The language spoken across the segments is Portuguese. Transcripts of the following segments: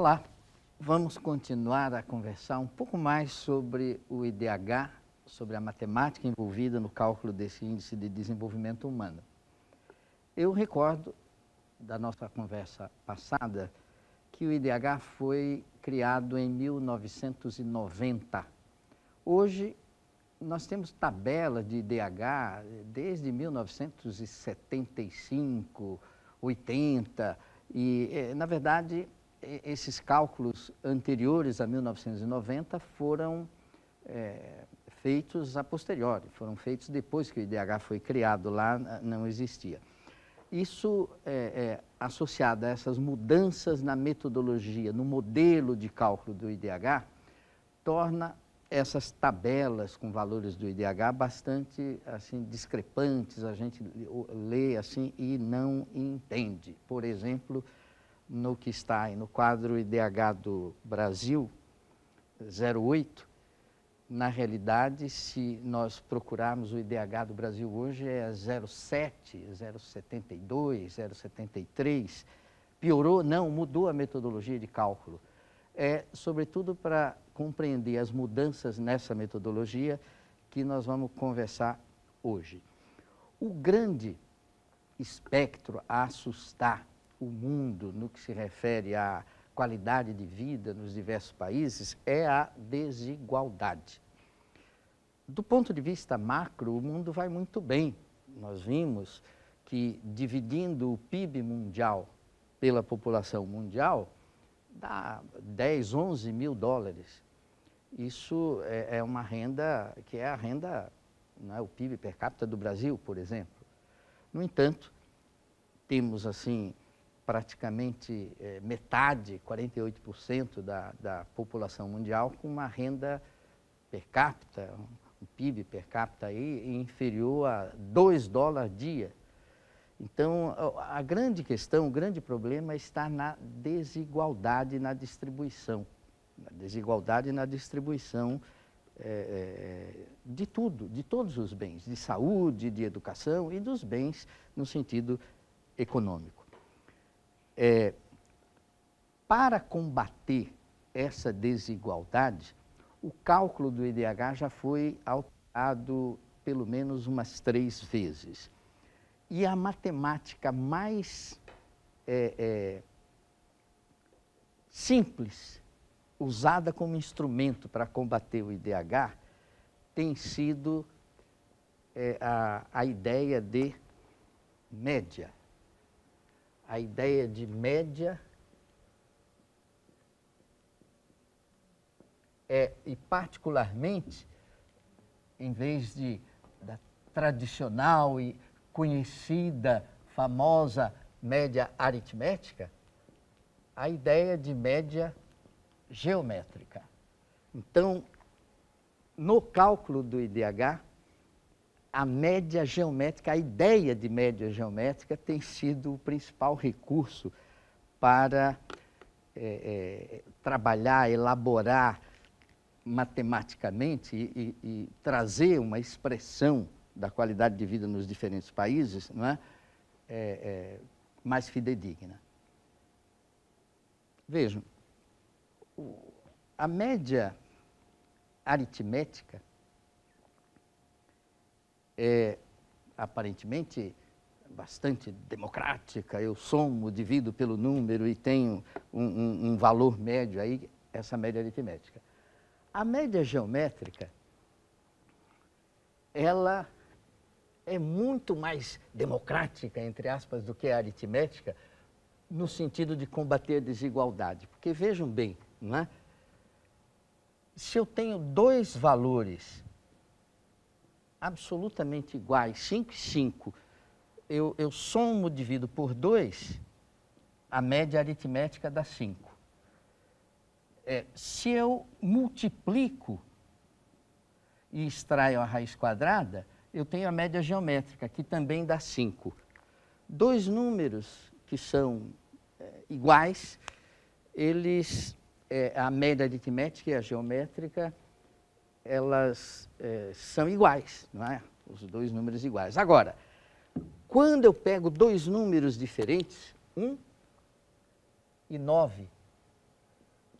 Olá, vamos continuar a conversar um pouco mais sobre o IDH, sobre a matemática envolvida no cálculo desse índice de desenvolvimento humano. Eu recordo da nossa conversa passada que o IDH foi criado em 1990. Hoje, nós temos tabelas de IDH desde 1975, 80, e, eh, na verdade, esses cálculos anteriores a 1990 foram é, feitos a posteriori, foram feitos depois que o IDH foi criado, lá não existia. Isso é, é, associado a essas mudanças na metodologia, no modelo de cálculo do IDH, torna essas tabelas com valores do IDH bastante assim discrepantes, a gente lê assim e não entende. Por exemplo, no que está aí no quadro IDH do Brasil 08, na realidade, se nós procurarmos o IDH do Brasil hoje é 07, 072, 073. Piorou? Não, mudou a metodologia de cálculo. É, sobretudo, para compreender as mudanças nessa metodologia que nós vamos conversar hoje. O grande espectro a assustar o mundo no que se refere à qualidade de vida nos diversos países é a desigualdade. Do ponto de vista macro, o mundo vai muito bem. Nós vimos que dividindo o PIB mundial pela população mundial, dá 10, 11 mil dólares. Isso é, é, uma renda que é a renda, não é, o PIB per capita do Brasil, por exemplo. No entanto, temos assim praticamente eh, metade, 48% da, da população mundial com uma renda per capita, um PIB per capita aí inferior a 2 dólares dia. Então, a grande questão, o grande problema está na desigualdade na distribuição. Na desigualdade na distribuição é, de tudo, de todos os bens, de saúde, de educação e dos bens no sentido econômico. É, para combater essa desigualdade, o cálculo do IDH já foi alterado pelo menos umas três vezes. E a matemática mais é, é, simples, usada como instrumento para combater o IDH, tem sido é, a, a ideia de média a ideia de média é, e particularmente, em vez de da tradicional e conhecida, famosa média aritmética, a ideia de média geométrica. Então, no cálculo do IDH, a média geométrica, a ideia de média geométrica tem sido o principal recurso para é, é, trabalhar, elaborar matematicamente e, e, e, trazer uma expressão da qualidade de vida nos diferentes países não é? é, é mais fidedigna. Vejam, a média aritmética é aparentemente bastante democrática, eu somo, divido pelo número e tenho um, um, um valor médio aí, essa média aritmética. A média geométrica, ela é muito mais democrática, entre aspas, do que a aritmética, no sentido de combater a desigualdade. Porque vejam bem, não é? se eu tenho dois valores absolutamente iguais, 5 e 5, eu, eu somo, divido por 2, a média aritmética dá 5. É, se eu multiplico e extraio a raiz quadrada, eu tenho a média geométrica, que também dá 5. Dois números que são é, iguais, eles, é, a média aritmética e a geométrica, elas é, são iguais, não é? Os dois números iguais. Agora, quando eu pego dois números diferentes, 1 um e 9,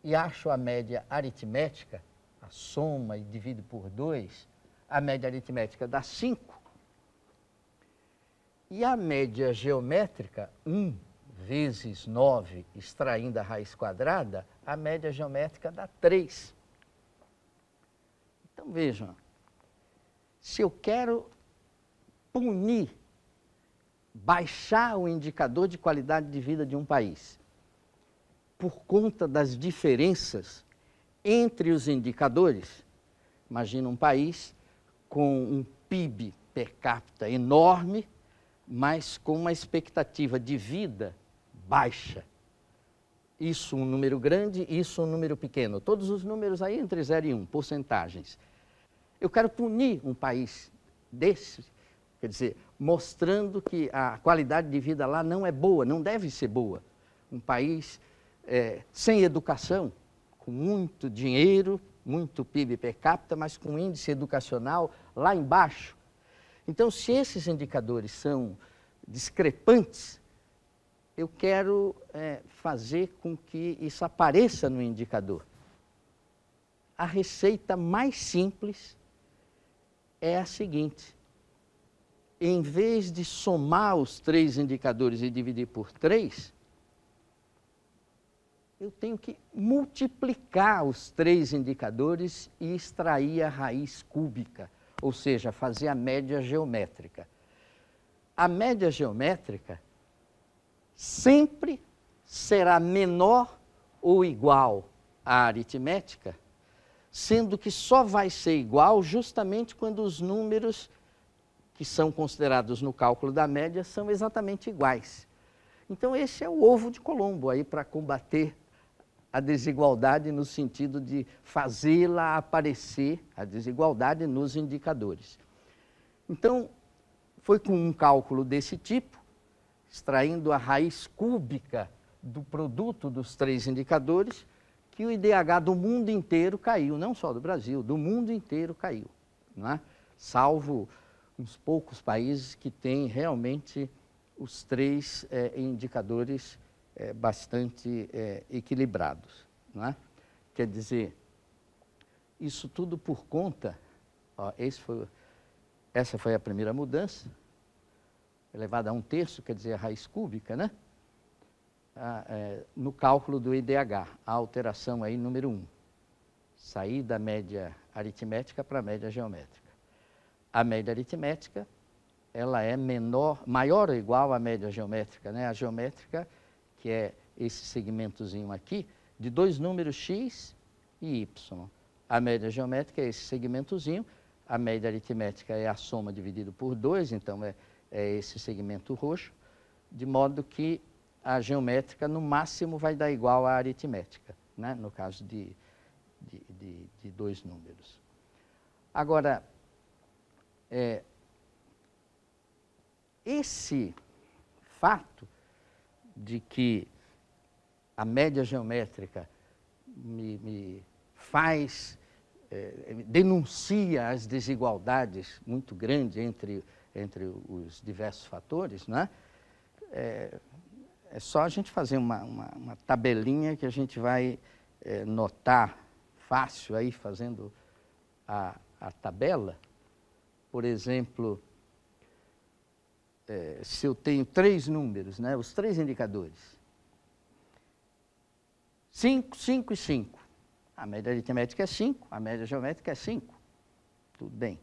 e acho a média aritmética, a soma e divido por 2, a média aritmética dá 5. E a média geométrica, 1 um, vezes 9, extraindo a raiz quadrada, a média geométrica dá 3. Então vejam, se eu quero punir, baixar o indicador de qualidade de vida de um país, por conta das diferenças entre os indicadores, imagina um país com um PIB per capita enorme, mas com uma expectativa de vida baixa. Isso um número grande, isso um número pequeno. Todos os números aí entre 0 e 1, um, porcentagens. Eu quero punir um país desse, quer dizer, mostrando que a qualidade de vida lá não é boa, não deve ser boa. Um país é, sem educação, com muito dinheiro, muito PIB per capita, mas com índice educacional lá embaixo. Então, se esses indicadores são discrepantes, eu quero é, fazer com que isso apareça no indicador. A receita mais simples é a seguinte: em vez de somar os três indicadores e dividir por três, eu tenho que multiplicar os três indicadores e extrair a raiz cúbica, ou seja, fazer a média geométrica. A média geométrica sempre será menor ou igual à aritmética sendo que só vai ser igual justamente quando os números que são considerados no cálculo da média são exatamente iguais. Então, esse é o ovo de Colombo aí para combater a desigualdade no sentido de fazê-la aparecer, a desigualdade nos indicadores. Então, foi com um cálculo desse tipo, extraindo a raiz cúbica do produto dos três indicadores, que o IDH do mundo inteiro caiu, não só do Brasil, do mundo inteiro caiu, né? salvo uns poucos países que têm realmente os três eh, eh, eh, é, indicadores é, bastante é, equilibrados. Né? Quer dizer, isso tudo por conta, ó, foi, essa foi a primeira mudança, elevada a um terço, quer dizer, a raiz cúbica, né? Tá? é, no cálculo do IDH, a alteração aí número 1. Um, sair da média aritmética para a média geométrica. A média aritmética, ela é menor, maior ou igual à média geométrica, né? A geométrica, que é esse segmentozinho aqui, de dois números x e y. A média geométrica é esse segmentozinho, a média aritmética é a soma dividido por 2, então é, é esse segmento roxo, de modo que a geométrica no máximo vai dar igual à aritmética, né? no caso de, de, de, de dois números. Agora, é, esse fato de que a média geométrica me, me faz, é, denuncia as desigualdades muito grandes entre, entre os diversos fatores, né? É, é só a gente fazer uma, uma, uma tabelinha que a gente vai é, notar fácil aí fazendo a, a tabela. Por exemplo, é, se eu tenho três números, né, os três indicadores. 5, 5 e 5. A média aritmética é 5, a média geométrica é 5. Tudo bem.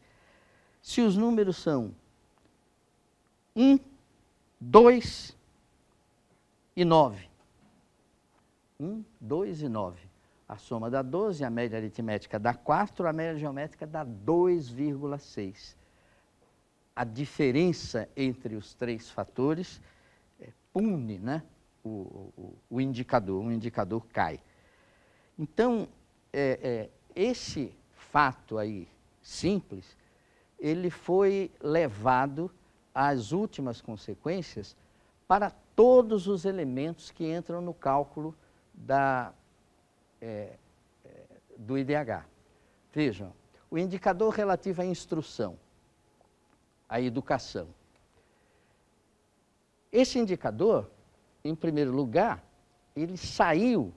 Se os números são 1, 2, e 9. 1, 2 e 9. A soma dá 12, a média aritmética dá 4, a média geométrica dá 2,6. A diferença entre os três fatores é pune né, o, o, o indicador, o indicador cai. Então, é, é, esse fato aí simples, ele foi levado às últimas consequências para todos os elementos que entram no cálculo da, é, é do IDH. Vejam, o indicador relativo à instrução, à educação. Esse indicador, em primeiro lugar, ele saiu,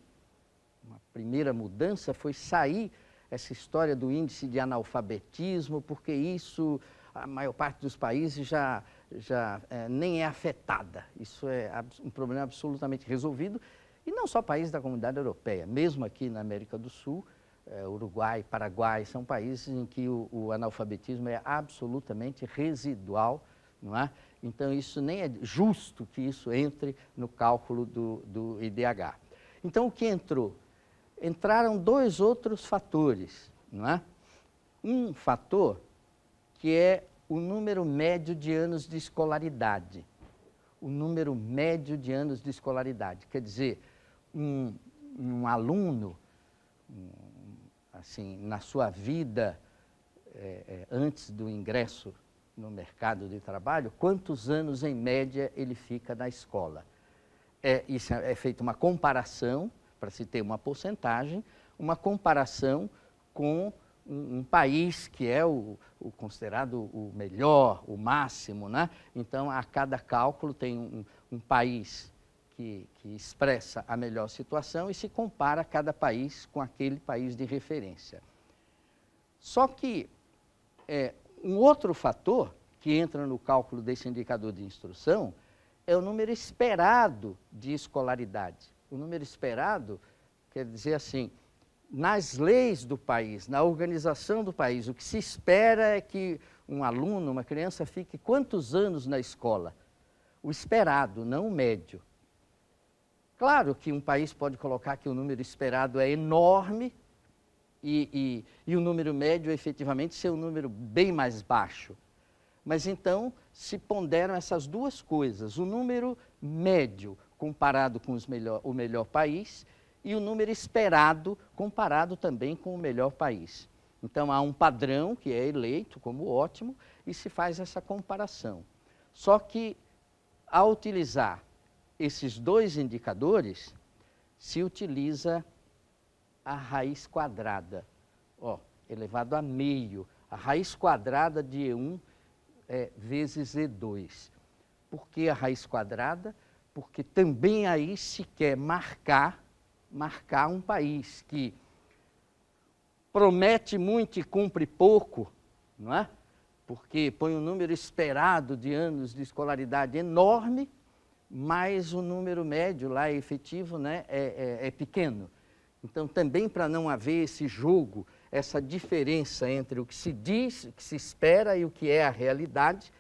uma primeira mudança foi sair essa história do índice de analfabetismo, porque isso a maior parte dos países já já é, nem é afetada. Isso é um problema absolutamente resolvido, e não só países da comunidade europeia, mesmo aqui na América do Sul, é, Uruguai, Paraguai, são países em que o, o, analfabetismo é absolutamente residual, não é? Então, isso nem é justo que isso entre no cálculo do, do IDH. Então, o que entrou? Entraram dois outros fatores, não é? Um fator que é o número médio de anos de escolaridade. O número médio de anos de escolaridade. Quer dizer, um, um aluno, assim, na sua vida é, é, antes do ingresso no mercado de trabalho, quantos anos em média ele fica na escola? É, isso é, é feita uma comparação, para se ter uma porcentagem, uma comparação com um, um país que é o, o, considerado o melhor, o máximo, né? Então, a cada cálculo tem um, um país que, que, expressa a melhor situação e se compara cada país com aquele país de referência. Só que é, um outro fator que entra no cálculo desse indicador de instrução é o número esperado de escolaridade. O número esperado quer dizer assim, nas leis do país, na organização do país. O que se espera é que um aluno, uma criança, fique quantos anos na escola? O esperado, não o médio. Claro que um país pode colocar que o número esperado é enorme e, e, e o número médio efetivamente ser um número bem mais baixo. Mas então se ponderam essas duas coisas: o número médio comparado com melhor, o melhor país e o número esperado comparado também com o melhor país. Então há um padrão que é eleito como ótimo e se faz essa comparação. Só que ao utilizar esses dois indicadores, se utiliza a raiz quadrada, ó, elevado a meio, a raiz quadrada de E1 é, vezes E2. Por que a raiz quadrada? Porque também aí se quer marcar marcar um país que promete muito e cumpre pouco, não é? Porque põe um número esperado de anos de escolaridade enorme, mas o número médio lá é efetivo né, é, é, é pequeno. Então, também para não haver esse jogo, essa diferença entre o que se diz, o que se espera e o que é a realidade,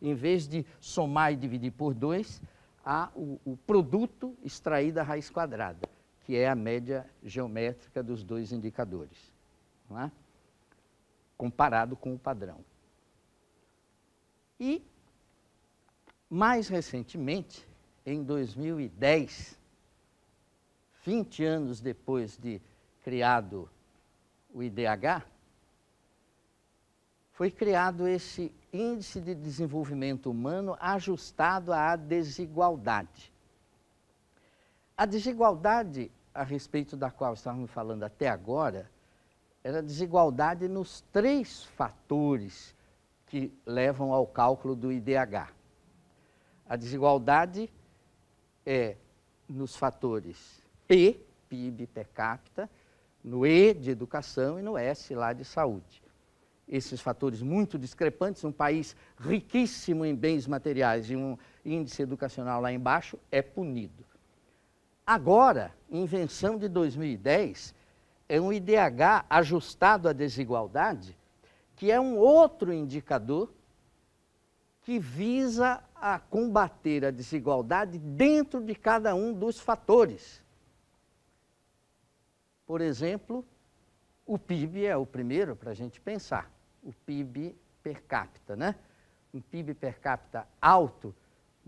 em vez de somar e dividir por dois, há o, o produto extraído da raiz quadrada que é a média geométrica dos dois indicadores, é? comparado com o padrão. E, mais recentemente, em 2010, 20 anos depois de criado o IDH, foi criado esse Índice de Desenvolvimento Humano ajustado à desigualdade. A desigualdade a respeito da qual estávamos falando até agora era desigualdade nos três fatores que levam ao cálculo do IDH. A desigualdade é nos fatores P, PIB per capita, no E de educação e no S lá de saúde. Esses fatores muito discrepantes, um país riquíssimo em bens materiais e um índice educacional lá embaixo, é punido. Agora, invenção de 2010 é um IDH ajustado à desigualdade, que é um outro indicador que visa a combater a desigualdade dentro de cada um dos fatores. Por exemplo, o PIB é o primeiro para a gente pensar, o PIB per capita, né? Um PIB per capita alto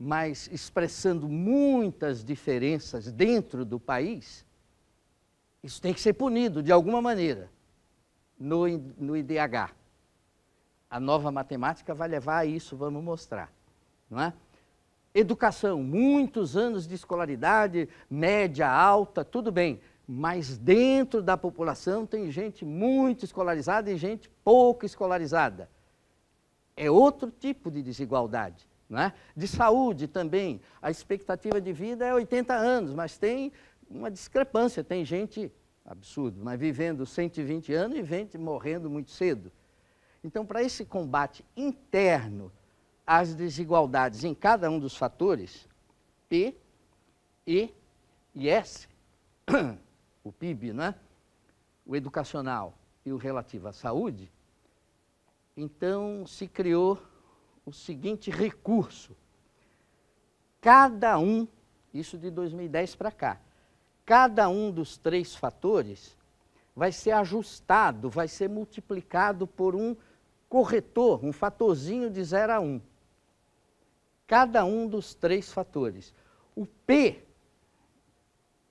mas expressando muitas diferenças dentro do país, isso tem que ser punido de alguma maneira no, no IDH. A nova matemática vai levar a isso, vamos mostrar. Não é? Educação, muitos anos de escolaridade, média, alta, tudo bem, mas dentro da população tem gente muito escolarizada e gente pouco escolarizada. É outro tipo de desigualdade. Né? De saúde também, a expectativa de vida é 80 anos, mas tem uma discrepância, tem gente, absurdo, mas vivendo 120 anos e gente morrendo muito cedo. Então, para esse combate interno às desigualdades em cada um dos fatores, P, E e S, o PIB, né? o educacional e o relativo à saúde, então se criou o seguinte recurso. Cada um, isso de 2010 para cá, cada um dos três fatores vai ser ajustado, vai ser multiplicado por um corretor, um fatorzinho de 0 a 1. Um. Cada um dos três fatores. O P,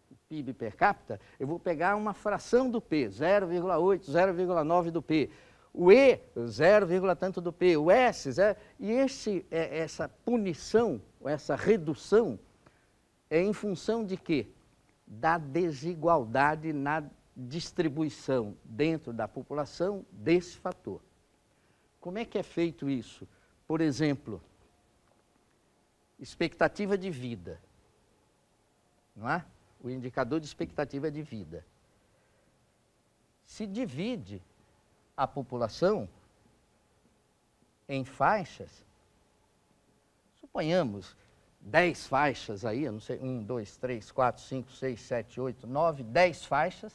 o PIB per capita, eu vou pegar uma fração do P, 0,8, 0,9 do P o E, 0, tanto do P, o S, 0, e esse, é, essa punição, essa redução, é em função de quê? Da desigualdade na distribuição dentro da população desse fator. Como é que é feito isso? Por exemplo, expectativa de vida. Não é? O indicador de expectativa de vida. Se divide a população em faixas, suponhamos 10 faixas aí, eu não sei, 1, 2, 3, 4, 5, 6, 7, 8, 9, 10 faixas,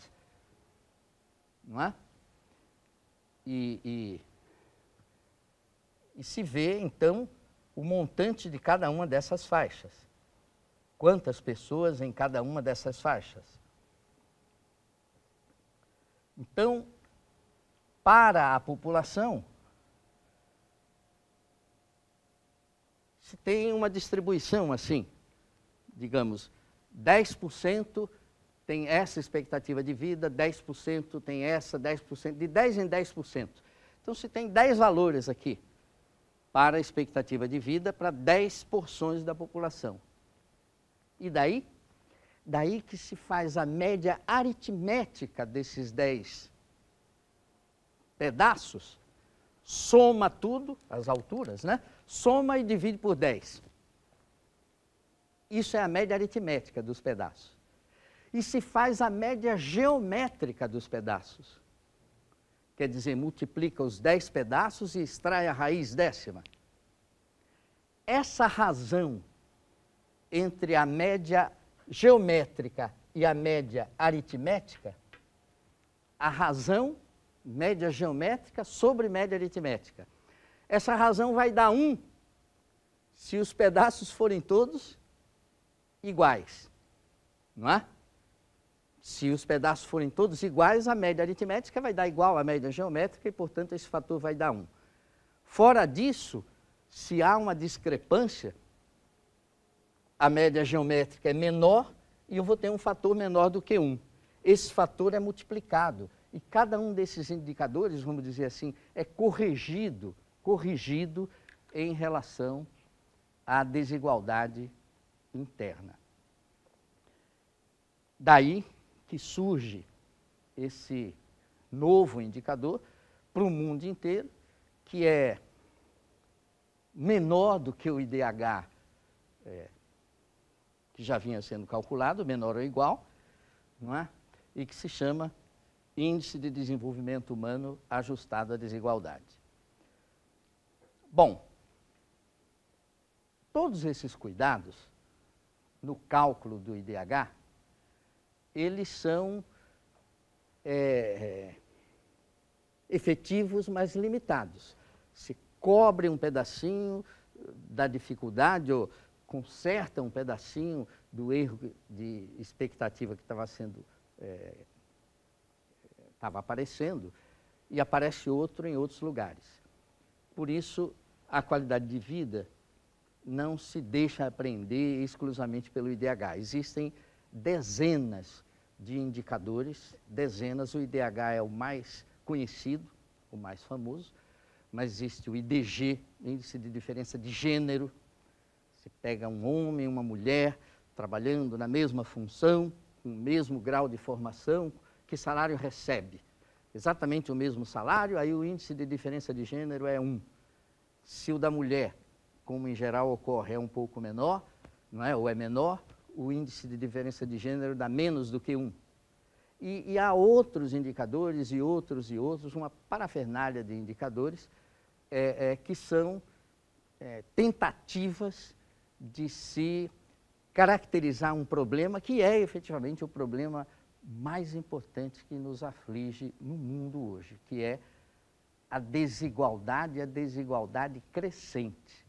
não é? E, e, e se vê, então, o montante de cada uma dessas faixas. Quantas pessoas em cada uma dessas faixas? Então, para a população, se tem uma distribuição assim, digamos, 10% tem essa expectativa de vida, 10% tem essa, 10%, de 10 em 10%. Então, se tem 10 valores aqui para a expectativa de vida para 10 porções da população. E daí? Daí que se faz a média aritmética desses 10 pedaços, soma tudo, as alturas, né? Soma e divide por 10. Isso é a média aritmética dos pedaços. E se faz a média geométrica dos pedaços. Quer dizer, multiplica os 10 pedaços e extrai a raiz décima. Essa razão entre a média geométrica e a média aritmética, a razão média geométrica sobre média aritmética. Essa razão vai dar 1 se os pedaços forem todos iguais, não é? Se os pedaços forem todos iguais, a média aritmética vai dar igual à média geométrica e, portanto, esse fator vai dar 1. Fora disso, se há uma discrepância, a média geométrica é menor e eu vou ter um fator menor do que 1. Esse fator é multiplicado. E cada um desses indicadores, vamos dizer assim, é corrigido, corrigido em relação à desigualdade interna. Daí que surge esse novo indicador para o mundo inteiro, que é menor do que o IDH é, que já vinha sendo calculado, menor ou igual, não é? e que se chama Índice de Desenvolvimento Humano ajustado à desigualdade. Bom, todos esses cuidados no cálculo do IDH, eles são é, é, efetivos, mas limitados. Se cobre um pedacinho da dificuldade ou conserta um pedacinho do erro de expectativa que estava sendo é, estava aparecendo, e aparece outro em outros lugares. Por isso, a qualidade de vida não se deixa aprender exclusivamente pelo IDH. Existem dezenas de indicadores, dezenas. O IDH é o mais conhecido, o mais famoso, mas existe o IDG, Índice de Diferença de Gênero. Você pega um homem e uma mulher trabalhando na mesma função, com o mesmo grau de formação, que salário recebe. Exatamente o mesmo salário, aí o índice de diferença de gênero é 1. Se o da mulher, como em geral ocorre, é um pouco menor, não é? ou é menor, o índice de diferença de gênero dá menos do que 1. E, e há outros indicadores e outros e outros, uma parafernália de indicadores é, é, que são é, tentativas de se caracterizar um problema que é efetivamente o problema mais importante que nos aflige no mundo hoje, que é a desigualdade, a desigualdade crescente.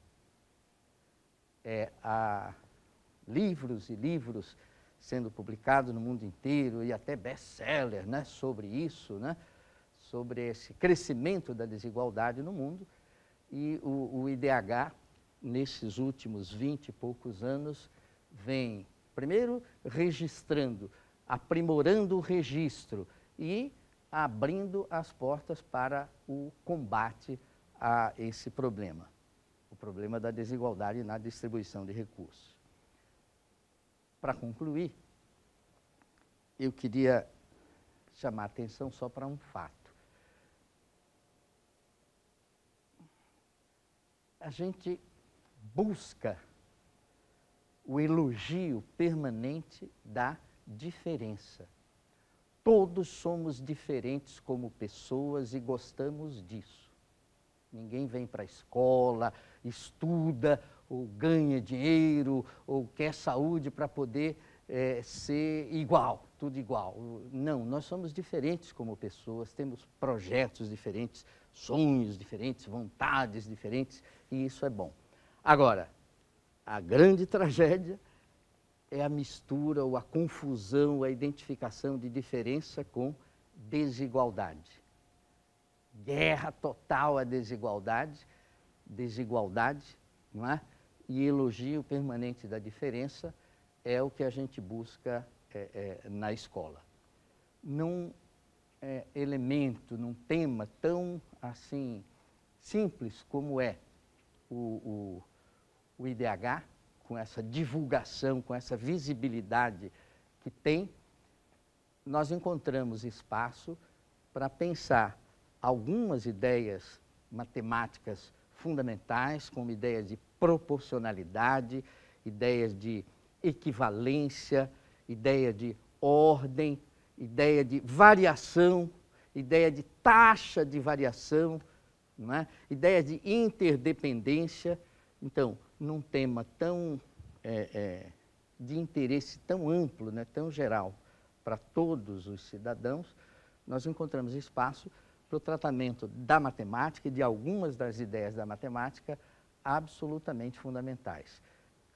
É, há livros e livros sendo publicados no mundo inteiro e até best-seller né, sobre isso, né, sobre esse crescimento da desigualdade no mundo. E o, o IDH, nesses últimos 20 e poucos anos, vem, primeiro, registrando aprimorando o registro e abrindo as portas para o combate a esse problema, o problema da desigualdade na distribuição de recursos. Para concluir, eu queria chamar a atenção só para um fato. A gente busca o elogio permanente da diferença. Todos somos diferentes como pessoas e gostamos disso. Ninguém vem para a escola, estuda, ou ganha dinheiro, ou quer saúde para poder é, ser igual, tudo igual. Não, nós somos diferentes como pessoas, temos projetos diferentes, sonhos diferentes, vontades diferentes, e isso é bom. Agora, a grande tragédia é a mistura ou a confusão, a identificação de diferença com desigualdade. Guerra total à desigualdade, desigualdade, não é? E elogio permanente da diferença é o que a gente busca é, é, na escola. Num é, elemento, num tema tão assim simples como é o, o, o IDH, com essa divulgação, com essa visibilidade que tem, nós encontramos espaço para pensar algumas ideias matemáticas fundamentais, como ideias de proporcionalidade, ideias de equivalência, ideia de ordem, ideia de variação, ideia de taxa de variação, não é? ideia de interdependência. Então, num tema tão é, é, de interesse tão amplo, né, tão geral para todos os cidadãos, nós encontramos espaço para o tratamento da matemática e de algumas das ideias da matemática absolutamente fundamentais.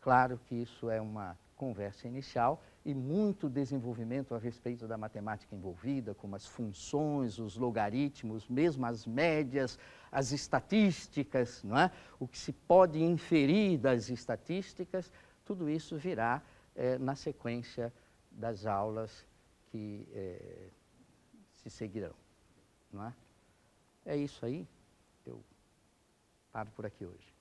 Claro que isso é uma conversa inicial e muito desenvolvimento a respeito da matemática envolvida, como as funções, os logaritmos, mesmo as médias, as estatísticas, não é? o que se pode inferir das estatísticas, tudo isso virá é, na sequência das aulas que é, se seguirão. Não é? é isso aí, eu paro por aqui hoje.